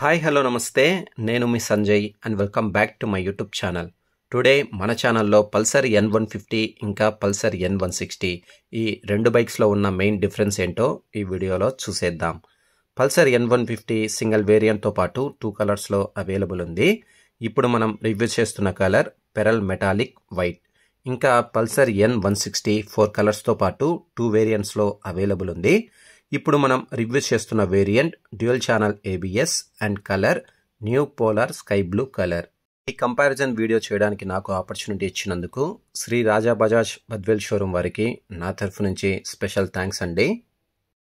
hi hello namaste నేను మీ Sanjay and welcome back to my YouTube channel today మన ఛానల్లో పల్సర్ ఎన్ వన్ ఫిఫ్టీ ఇంకా పల్సర్ ఎన్ వన్ సిక్స్టీ ఈ రెండు బైక్స్లో ఉన్న మెయిన్ డిఫరెన్స్ ఏంటో ఈ వీడియోలో చూసేద్దాం Pulsar N one fifty single వేరియంట్తో పాటు టూ కలర్స్లో అవైలబుల్ ఉంది ఇప్పుడు మనం రివ్యూ చేస్తున్న కలర్ పెరల్ మెటాలిక్ వైట్ ఇంకా Pulsar N one sixty four కలర్స్తో పాటు టూ వేరియంట్స్లో అవైలబుల్ ఉంది ఇప్పుడు మనం రివ్యూస్ చేస్తున్న variant dual channel ABS and colour new polar sky blue colour ఈ కంపారిజన్ వీడియో చేయడానికి నాకు ఆపర్చునిటీ ఇచ్చినందుకు శ్రీ రాజా బజాజ్ బద్వేల్ షోరూమ్ వారికి నా తరఫు నుంచి స్పెషల్ థ్యాంక్స్ అండి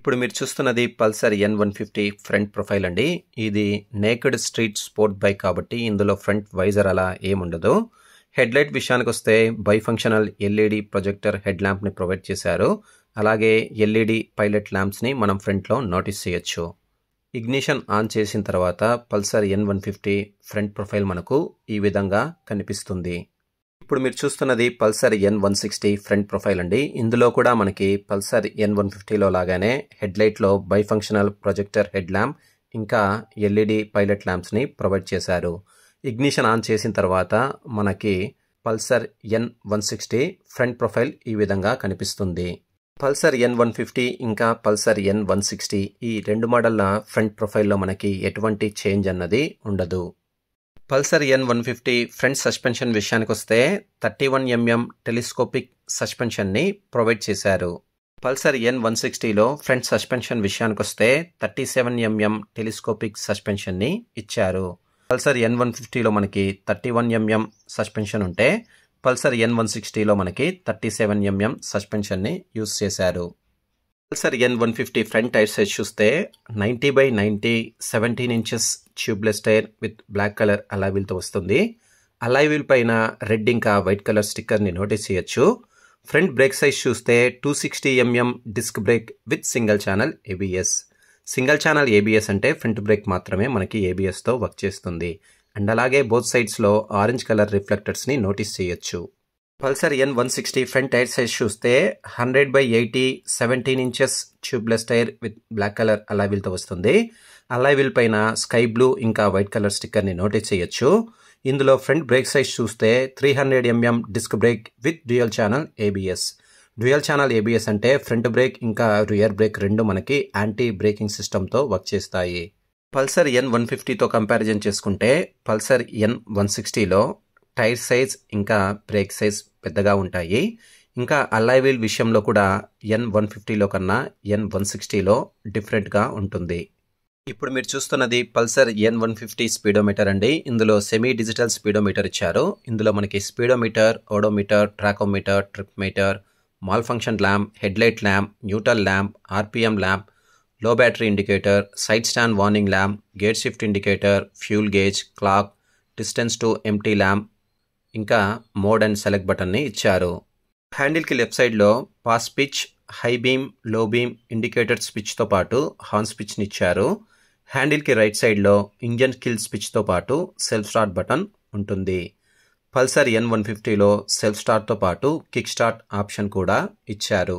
ఇప్పుడు మీరు చూస్తున్నది Pulsar N one fifty front profile అండి ఇది నేకెడ్ స్ట్రీట్ స్పోర్ట్ బైక్ కాబట్టి ఇందులో ఫ్రంట్ వైజర్ అలా ఏముండదు హెడ్లైట్ విషయానికి వస్తే bifunctional LED projector head ల్యాంప్ని ప్రొవైడ్ చేశారు అలాగే ఎల్ఈడి పైలట్ ల్యాంప్స్ని మనం ఫ్రంట్లో నోటీస్ చేయొచ్చు ఇగ్నిషన్ ఆన్ చేసిన తర్వాత Pulsar N one fifty front profile మనకు ఈ విధంగా కనిపిస్తుంది ఇప్పుడు మీరు చూస్తున్నది Pulsar N one sixty front profile అండి ఇందులో కూడా మనకి పల్సర్ ఎన్ వన్ ఫిఫ్టీలో లాగానే హెడ్లైట్లో బైఫంక్షనల్ ప్రొజెక్టర్ హెడ్ ల్యాంప్ ఇంకా ఎల్ఈడి పైలట్ ల్యాంప్స్ని ప్రొవైడ్ చేశారు ఇగ్నిషన్ ఆన్ చేసిన తర్వాత మనకి Pulsar N one sixty front profile ఈ విధంగా కనిపిస్తుంది పల్సర్ ఎన్ వన్ ఫిఫ్టీ ఇంకా పల్సర్ ఎన్ వన్ సిక్స్టీ ఈ రెండు మోడళ్ల ఫ్రంట్ ప్రొఫైల్లో మనకి ఎటువంటి చేంజ్ అన్నది ఉండదు Pulsar N one fifty front suspension విషయానికి వస్తే థర్టీ వన్ ఎంఎం టెలిస్కోపిక్ సస్పెన్షన్ని ప్రొవైడ్ చేశారు పల్సర్ ఎన్ వన్ సిక్స్టీలో ఫ్రంట్ సస్పెన్షన్ విషయానికి వస్తే థర్టీ సెవెన్ ఎంఎం టెలిస్కోపిక్ సస్పెన్షన్ని ఇచ్చారు పల్సర్ ఎన్ వన్ ఫిఫ్టీలో మనకి థర్టీ వన్ ఎంఎం సస్పెన్షన్ ఉంటే పల్సర్ ఎన్ వన్ సిక్స్టీలో మనకి థర్టీ సెవెన్ ఎంఎం సస్పెన్షన్ని యూస్ చేశారు Pulsar N one fifty front tyre size చూస్తే ninety by ninety seventeen inches tubeless tyre with black colour అలావిల్తో వస్తుంది అలావిల్ పైన రెడ్ ఇంకా వైట్ కలర్ స్టిక్కర్ని నోటీస్ చేయొచ్చు ఫ్రంట్ బ్రేక్ సైజ్ చూస్తే two sixty MM disc brake with single channel ABS single channel ABS అంటే front brake మాత్రమే మనకి ఏబిఎస్తో వర్క్ చేస్తుంది అండ్ అలాగే బోత్ సైడ్స్లో ఆరెంజ్ కలర్ రిఫ్లెక్టర్స్ని నోటీస్ చేయొచ్చు Pulsar N one sixty front tyre size చూస్తే hundred by eighty seventeen inches tubeless tyre with black colour అలైవిల్తో వస్తుంది అలైవిల్ పైన స్కై బ్లూ ఇంకా వైట్ కలర్ స్టిక్కర్ని నోటీస్ చేయొచ్చు ఇందులో ఫ్రంట్ బ్రేక్ సైజ్ చూస్తే three hundred MM disc brake with dual channel ABS dual channel ABS అంటే front brake ఇంకా రియర్ బ్రేక్ రెండు మనకి యాంటీ బ్రేకింగ్ సిస్టమ్తో వర్క్ చేస్తాయి పల్సర్ ఎన్ వన్ ఫిఫ్టీతో కంపారిజన్ చేసుకుంటే పల్సర్ ఎన్ వన్ సిక్స్టీలో టైర్ సైజ్ ఇంకా బ్రేక్ సైజ్ పెద్దగా ఉంటాయి ఇంకా అల్లాయ్ వీల్ విషయంలో కూడా ఎన్ వన్ ఫిఫ్టీలో కన్నా ఎన్ వన్ సిక్స్టీలో డిఫరెంట్గా ఉంటుంది ఇప్పుడు మీరు చూస్తున్నది Pulsar N one fifty speedometer అండి ఇందులో సెమీ డిజిటల్ స్పీడోమీటర్ ఇచ్చారు ఇందులో మనకి speedometer odometer tachometer trip meter malfunction lamp headlight lamp neutral lamp RPM lamp low battery indicator side stand warning lamp గేట్ shift indicator fuel gauge clock distance to empty lamp ఇంకా mode and select బటన్ని ఇచ్చారు హ్యాండిల్కి left సైడ్లో pass switch high beam low beam indicator స్విచ్తో పాటు horn స్విచ్ని ఇచ్చారు హ్యాండిల్కి రైట్ సైడ్లో ఇంజన్ కిల్ స్విచ్తో పాటు సెల్ఫ్ స్టార్ట్ బటన్ ఉంటుంది పల్సర్ ఎన్ వన్ ఫిఫ్టీలో సెల్ఫ్ స్టార్ట్తో పాటు కిక్ స్టార్ట్ ఆప్షన్ కూడా ఇచ్చారు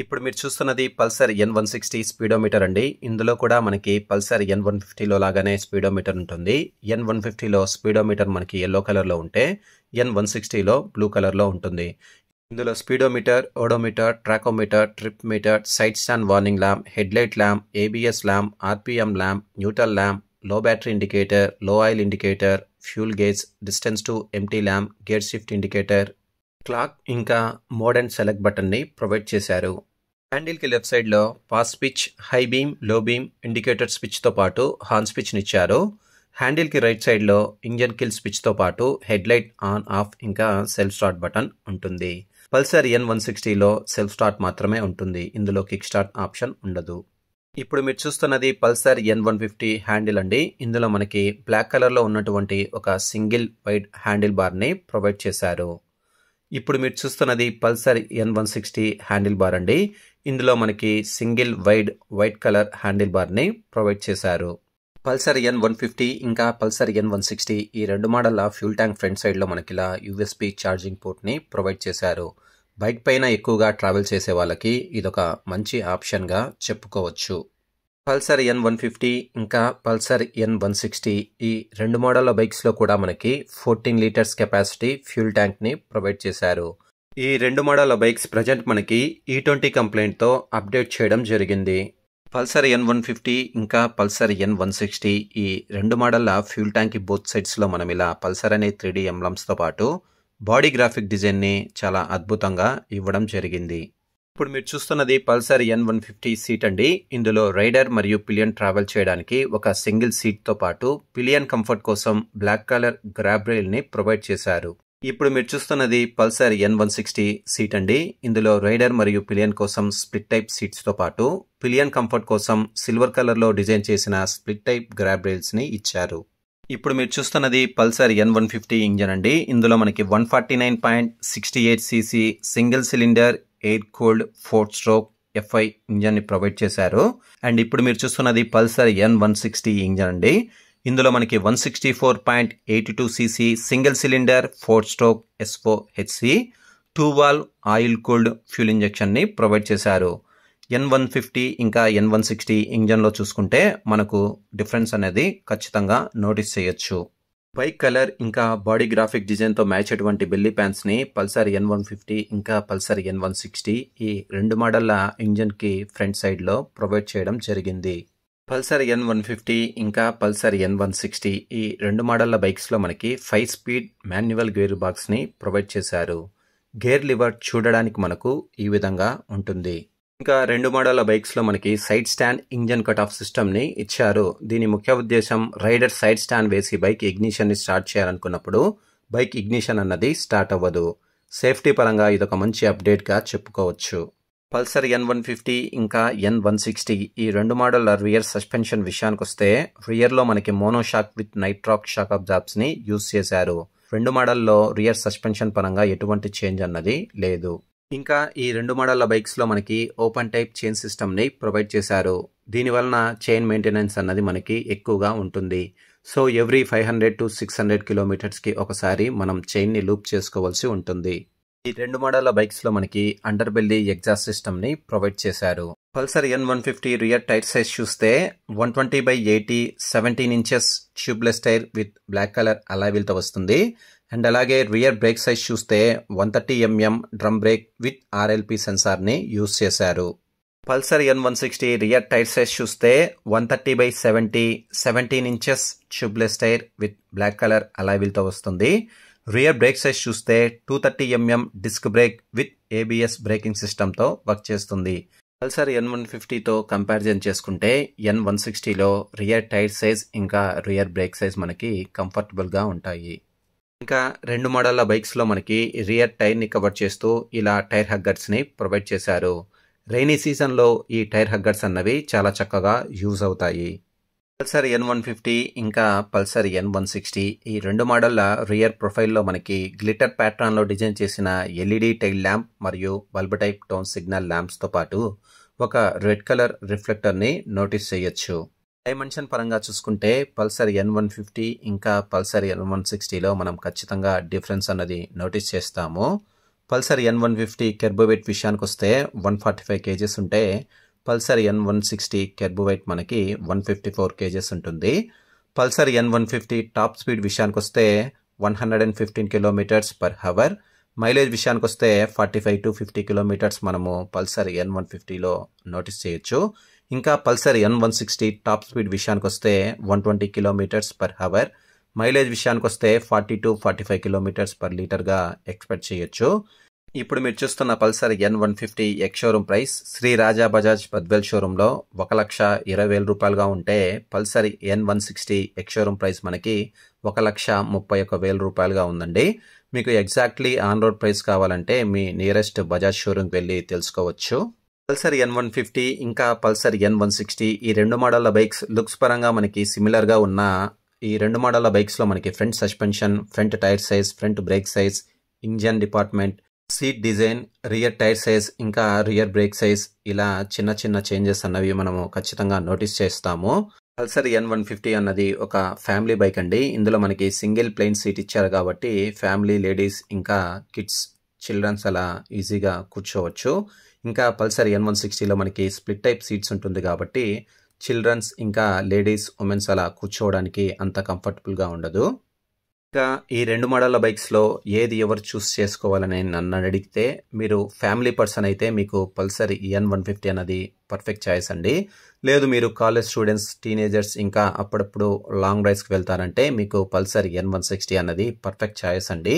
ఇప్పుడు మీరు చూస్తున్నది Pulsar N one sixty speedometer అండి ఇందులో కూడా మనకి పల్సర్ ఎన్ వన్ ఫిఫ్టీలో లాగానే స్పీడోమీటర్ ఉంటుంది ఎన్ వన్ ఫిఫ్టీలో స్పీడోమీటర్ మనకి ఎల్లో కలర్లో ఉంటే ఎన్ వన్ సిక్స్టీలో బ్లూ కలర్లో ఉంటుంది ఇందులో speedometer odometer tachometer trip meter side stand warning lamp headlight lamp ABS lamp RPM lamp neutral lamp low battery indicator low oil indicator fuel gauge distance to empty lamp gear shift indicator clock ఇంకా mode and select బటన్ని provide చేశారు హ్యాండిల్కి left సైడ్లో pass స్పిచ్ high beam low beam indicator స్విచ్తో పాటు horn స్విచ్నిచ్చారు హ్యాండిల్కి రైట్ సైడ్లో ఇంజన్ కిల్ స్విచ్తో పాటు హెడ్లైట్ ఆన్ ఆఫ్ ఇంకా సెల్ఫ్ స్టార్ట్ బటన్ ఉంటుంది పల్సర్ ఎన్ వన్ సిక్స్టీలో సెల్ఫ్ స్టార్ట్ మాత్రమే ఉంటుంది ఇందులో కిక్ స్టార్ట్ ఆప్షన్ ఉండదు ఇప్పుడు మీరు చూస్తున్నది Pulsar N one fifty handle అండి ఇందులో మనకి బ్లాక్ కలర్లో ఉన్నటువంటి ఒక సింగిల్ వైడ్ హ్యాండిల్ బార్ని ప్రొవైడ్ చేశారు ఇప్పుడు మీరు చూస్తున్నది Pulsar N one sixty handle bar అండి ఇందులో మనకి single wide white colour handle బార్ని ప్రొవైడ్ చేశారు పల్సర్ ఎన్ వన్ ఫిఫ్టీ ఇంకా పల్సర్ ఎన్ వన్ సిక్స్టీ ఈ రెండు మోడల్ ఫ్యూల్ ట్యాంక్ ఫ్రంట్ సైడ్లో మనకి ఇలా యూఎస్పి ఛార్జింగ్ పోర్ట్ని ప్రొవైడ్ చేశారు బైక్ పైన ఎక్కువగా ట్రావెల్ చేసే వాళ్ళకి ఇదొక మంచి ఆప్షన్గా చెప్పుకోవచ్చు పల్సర్ ఎన్ వన్ ఫిఫ్టీ ఇంకా పల్సర్ ఎన్ వన్ సిక్స్టీ ఈ రెండు మోడళ్ల బైక్స్లో కూడా మనకి ఫోర్టీన్ లీటర్స్ కెపాసిటీ ఫ్యూల్ ట్యాంక్ని ప్రొవైడ్ చేశారు ఈ రెండు మోడళ్ల బైక్స్ ప్రజెంట్ మనకి ఈ ట్వంటీ కంప్లైంట్తో అప్డేట్ చేయడం జరిగింది పల్సర్ ఎన్ వన్ ఫిఫ్టీ ఇంకా పల్సర్ ఎన్ వన్ సిక్స్టీ ఈ రెండు మోడళ్ల ఫ్యూల్ ట్యాంక్ బోత్ సైడ్స్లో మనం ఇలా పల్సర్ అనే త్రీ డీ ఎంబ్లమ్స్తో పాటు బాడీ గ్రాఫిక్ డిజైన్ని చాలా అద్భుతంగా ఇవ్వడం జరిగింది ఇప్పుడు మీరు చూస్తున్నది Pulsar N one fifty seat అండి ఇందులో రైడర్ మరియు పిలియన్ ట్రావెల్ చేయడానికి ఒక సింగిల్ సీట్తో పాటు పిలియన్ కంఫర్ట్ కోసం బ్లాక్ కలర్ గ్రాబ్ ని ప్రొవైడ్ చేశారు ఇప్పుడు మీరు చూస్తున్నది Pulsar N one sixty seat అండి ఇందులో రైడర్ మరియు పిలియన్ కోసం స్ప్లిట్ టైప్ సీట్స్తో పాటు పిలియన్ కంఫర్ట్ కోసం సిల్వర్ కలర్లో డిజైన్ చేసిన స్ప్లిట్ టైప్ గ్రాబ్ ని ఇచ్చారు ఇప్పుడు మీరు చూస్తున్నది Pulsar N one fifty engine అండి ఇందులో మనకి one forty nine point sixty eight CC single cylinder air cooled four stroke FI ఇంజన్ని ప్రొవైడ్ చేశారు అండ్ ఇప్పుడు మీరు చూస్తున్నది Pulsar N one sixty engine అండి ఇందులో మనకి one sixty four point eighty two CC single cylinder four stroke SO HC two wall oil cooled fuel ఇంజెక్షన్ని provide చేశారు ఎన్ వన్ ఫిఫ్టీ ఇంకా ఎన్ వన్ సిక్స్టీ ఇంజన్లో చూసుకుంటే మనకు డిఫరెన్స్ అనేది ఖచ్చితంగా నోటీస్ చేయొచ్చు పై కలర్ ఇంకా బాడీ గ్రాఫిక్ డిజైన్తో మ్యాచ్ అటువంటి బెల్లీ ప్యాన్స్ని పల్సర్ ఎన్ వన్ ఫిఫ్టీ ఇంకా పల్సర్ ఎన్ వన్ సిక్స్టీ ఈ రెండు మోడళ్ల ఇంజన్కి ఫ్రంట్ సైడ్లో ప్రొవైడ్ చేయడం జరిగింది పల్సర్ ఎన్ వన్ ఫిఫ్టీ ఇంకా పల్సర్ ఎన్ వన్ సిక్స్టీ ఈ రెండు మోడళ్ల బైక్స్లో మనకి ఫైవ్ స్పీడ్ మాన్యువల్ గేర్ బాక్స్ని ప్రొవైడ్ చేశారు గేర్ లివర్ చూడడానికి మనకు ఈ విధంగా ఉంటుంది ఇంకా రెండు మోడళ్ల బైక్స్లో మనకి side stand engine cut off సిస్టమ్ని ఇచ్చారు దీని ముఖ్య ఉద్దేశం రైడర్ సైడ్ స్టాండ్ వేసి బైక్ ఇగ్నిషన్ని స్టార్ట్ చేయాలనుకున్నప్పుడు బైక్ ఇగ్నిషన్ అన్నది స్టార్ట్ అవ్వదు సేఫ్టీ పరంగా ఇదొక మంచి అప్డేట్గా చెప్పుకోవచ్చు పల్సర్ ఎన్ వన్ ఫిఫ్టీ ఇంకా ఎన్ వన్ సిక్స్టీ ఈ రెండు మోడళ్ల రియర్ సస్పెన్షన్ విషయానికి వస్తే రియర్లో మనకి మోనోషాక్ విత్ నైట్రాక్ షాక్ ఆఫ్ ని యూజ్ చేశారు రెండు మోడల్లో రియర్ సస్పెన్షన్ పరంగా ఎటువంటి చేంజ్ అన్నది లేదు ఇంకా ఈ రెండు మోడళ్ల బైక్స్లో మనకి ఓపెన్ టైప్ చైన్ సిస్టమ్ని ప్రొవైడ్ చేశారు దీనివలన చైన్ మెయింటెనెన్స్ అన్నది మనకి ఎక్కువగా ఉంటుంది so every five hundred to six hundred కిలోమీటర్స్కి ఒకసారి మనం చైన్ని లూప్ చేసుకోవాల్సి ఉంటుంది ఈ రెండు మోడళ్ల బైక్స్లో మనకి అండర్ బెల్లి ఎగ్జాస్ట్ సిస్టమ్ని ప్రొవైడ్ చేశారు Pulsar N one fifty rear tyre size చూస్తే one twenty by eighty seventeen inches tubeless tyre with black colour అలావిల్తో వస్తుంది అండ్ అలాగే రియర్ బ్రేక్ సైజ్ చూస్తే one thirty MM drum brake with RLP సెన్సార్ని use చేశారు Pulsar N one sixty rear tyre size చూస్తే one thirty by seventy seventeen inches tubeless tyre with black colour అలావిల్తో వస్తుంది rear brake size చూస్తే two thirty MM disc brake with ABS braking సిస్టంతో work చేస్తుంది Pulsar N one ఫిఫ్టీతో comparison చేసుకుంటే N one సిక్స్టీలో rear tyre size ఇంకా rear brake size మనకి కంఫర్టబుల్గా ఉంటాయి ఇంకా రెండు మోడళ్ల బైక్స్లో మనకి రియర్ టైర్ని కవర్ చేస్తూ ఇలా టైర్ హగ్గర్స్ని ప్రొవైడ్ చేశారు రైనీ సీజన్లో ఈ టైర్ హగ్గర్స్ అన్నవి చాలా చక్కగా యూజ్ అవుతాయి పల్సర్ ఎన్ వన్ ఫిఫ్టీ ఇంకా పల్సర్ ఎన్ వన్ సిక్స్టీ ఈ రెండు మోడళ్ల రియర్ ప్రొఫైల్లో మనకి గ్లిటర్ ప్యాటర్న్లో డిజైన్ చేసిన ఎల్ఈడి టైల్ ల్యాంప్ మరియు బల్బ్ టైప్ టోన్ సిగ్నల్ ల్యాంప్స్తో పాటు ఒక రెడ్ కలర్ రిఫ్లెక్టర్ని నోటీస్ చేయొచ్చు డైమెన్షన్ పరంగా చూసుకుంటే పల్సర్ ఎన్ వన్ ఫిఫ్టీ ఇంకా పల్సర్ ఎన్ వన్ సిక్స్టీలో మనం ఖచ్చితంగా డిఫరెన్స్ అన్నది నోటీస్ చేస్తాము Pulsar N one fifty kerb weight విషయానికి వస్తే వన్ ఫార్టీ ఫైవ్ కేజీస్ ఉంటే Pulsar N one sixty kerb weight మనకి వన్ ఫిఫ్టీ ఫోర్ కేజెస్ ఉంటుంది Pulsar N one fifty top speed విషయానికి వస్తే one hundred and fifteen kilometres per hour mileage విషయానికి వస్తే forty five to fifty kilometres మనము Pulsar N one ఫిఫ్టీలో notice చేయొచ్చు ఇంకా Pulsar N one sixty top speed విషయానికి వస్తే one twenty kilometres per hour mileage విషయానికి వస్తే forty to forty five kilometres per లీటర్గా ఎక్స్పెక్ట్ చేయొచ్చు ఇప్పుడు మీరు చూస్తున్న Pulsar N one fifty ex showroom price Shri Raja Bajaj Badvel షోరూంలో ఒక లక్ష ఇరవై వేల రూపాయలుగా ఉంటే Pulsar N one sixty ex showroom price మనకి ఒక లక్ష ముప్పై ఒక వేల రూపాయలుగా ఉందండి మీకు ఎగ్జాక్ట్లీ ఆన్ రోడ్ ప్రైస్ కావాలంటే మీ నియరెస్ట్ బజాజ్ షోరూమ్కి వెళ్ళి తెలుసుకోవచ్చు పల్సర్ ఎన్ వన్ ఫిఫ్టీ ఇంకా పల్సర్ ఎన్ వన్ సిక్స్టీ ఈ రెండు మోడళ్ల బైక్స్ లుక్స్ పరంగా మనకి సిమిలర్గా ఉన్న ఈ రెండు మోడళ్ల బైక్స్లో మనకి front suspension front tyre size front brake size engine department seat design rear tyre size ఇంకా రియర్ బ్రేక్ సైజ్ ఇలా చిన్న చిన్న చేంజెస్ అన్నవి మనము ఖచ్చితంగా నోటీస్ చేస్తాము పల్సర్ ఎన్ వన్ ఫిఫ్టీ అన్నది ఒక ఫ్యామిలీ బైక్ అండి ఇందులో మనకి సింగిల్ ప్లేన్ సీట్ ఇచ్చారు కాబట్టి ఫ్యామిలీ లేడీస్ ఇంకా కిడ్స్ చిల్డ్రన్స్ అలా ఈజీగా కూర్చోవచ్చు ఇంకా పల్సర్ ఎన్ వన్ సిక్స్టీలో మనకి స్ప్లిట్ టైప్ సీట్స్ ఉంటుంది కాబట్టి చిల్డ్రన్స్ ఇంకా లేడీస్ ఉమెన్స్ అలా కూర్చోవడానికి అంత కంఫర్టబుల్గా ఉండదు ఇంకా ఈ రెండు మోడళ్ల బైక్స్లో ఏది ఎవరు చూస్ చేసుకోవాలని నన్ను అడిగితే మీరు ఫ్యామిలీ పర్సన్ అయితే మీకు పల్సర్ ఎన్ వన్ ఫిఫ్టీ అనేది పర్ఫెక్ట్ ఛాయిస్ అండి లేదు మీరు కాలేజ్ స్టూడెంట్స్ టీనేజర్స్ ఇంకా అప్పుడప్పుడు లాంగ్ డ్రైవ్స్కి వెళ్తారంటే మీకు పల్సర్ ఎన్ వన్ సిక్స్టీ అన్నది పర్ఫెక్ట్ ఛాయిస్ అండి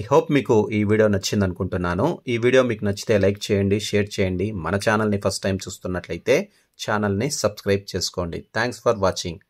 ఐ హోప్ మీకు ఈ వీడియో నచ్చింది అనుకుంటున్నాను ఈ వీడియో మీకు నచ్చితే లైక్ చేయండి షేర్ చేయండి మన ఛానల్ని ఫస్ట్ టైం చూస్తున్నట్లయితే ఛానల్ని సబ్స్క్రైబ్ చేసుకోండి థ్యాంక్స్ ఫర్ వాచింగ్